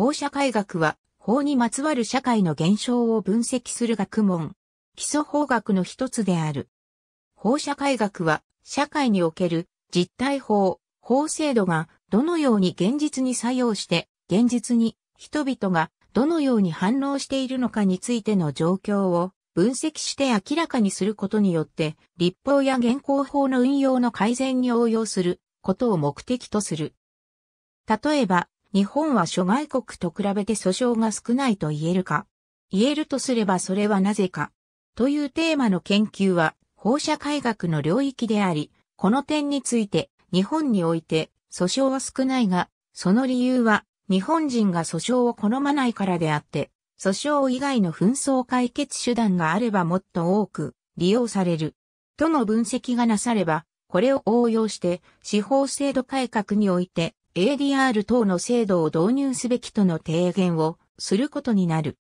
法社会学は、法にまつわる社会の現象を分析する学問。基礎法学の一つである。法社会学は、社会における実体法、法制度がどのように現実に作用して、現実に人々がどのように反応しているのかについての状況を分析して明らかにすることによって、立法や現行法の運用の改善に応用することを目的とする。例えば、日本は諸外国と比べて訴訟が少ないと言えるか。言えるとすればそれはなぜか。というテーマの研究は放射科学の領域であり、この点について日本において訴訟は少ないが、その理由は日本人が訴訟を好まないからであって、訴訟以外の紛争解決手段があればもっと多く利用される。との分析がなされば、これを応用して司法制度改革において ADR 等の制度を導入すべきとの提言をすることになる。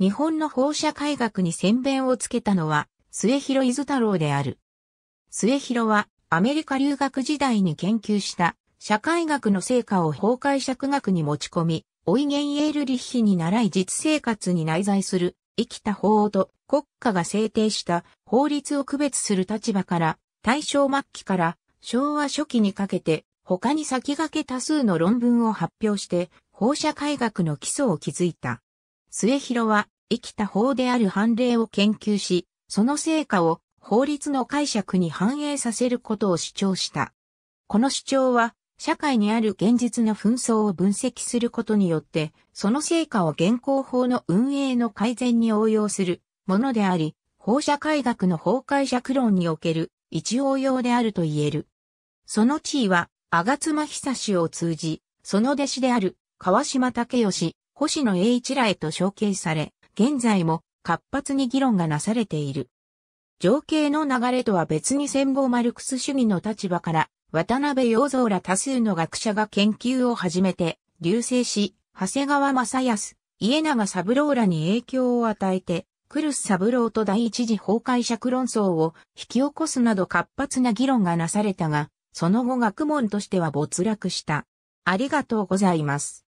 日本の放射改革に先弁をつけたのは末広伊豆太郎である。末広はアメリカ留学時代に研究した社会学の成果を法解釈学に持ち込み、オイゲン・エールリッヒに習い実生活に内在する生きた法と国家が制定した法律を区別する立場から大正末期から昭和初期にかけて他に先駆け多数の論文を発表して、放射解学の基礎を築いた。末広は、生きた法である判例を研究し、その成果を法律の解釈に反映させることを主張した。この主張は、社会にある現実の紛争を分析することによって、その成果を現行法の運営の改善に応用するものであり、放射解学の法解釈論における一応用であると言える。その地位は賀妻久志を通じ、その弟子である川島武義、星野栄一らへと承継され、現在も活発に議論がなされている。情景の流れとは別に戦後マルクス主義の立場から、渡辺陽三ら多数の学者が研究を始めて、流星し、長谷川正康、家永三郎らに影響を与えて、クルス三郎と第一次崩壊者論争を引き起こすなど活発な議論がなされたが、その後学問としては没落した。ありがとうございます。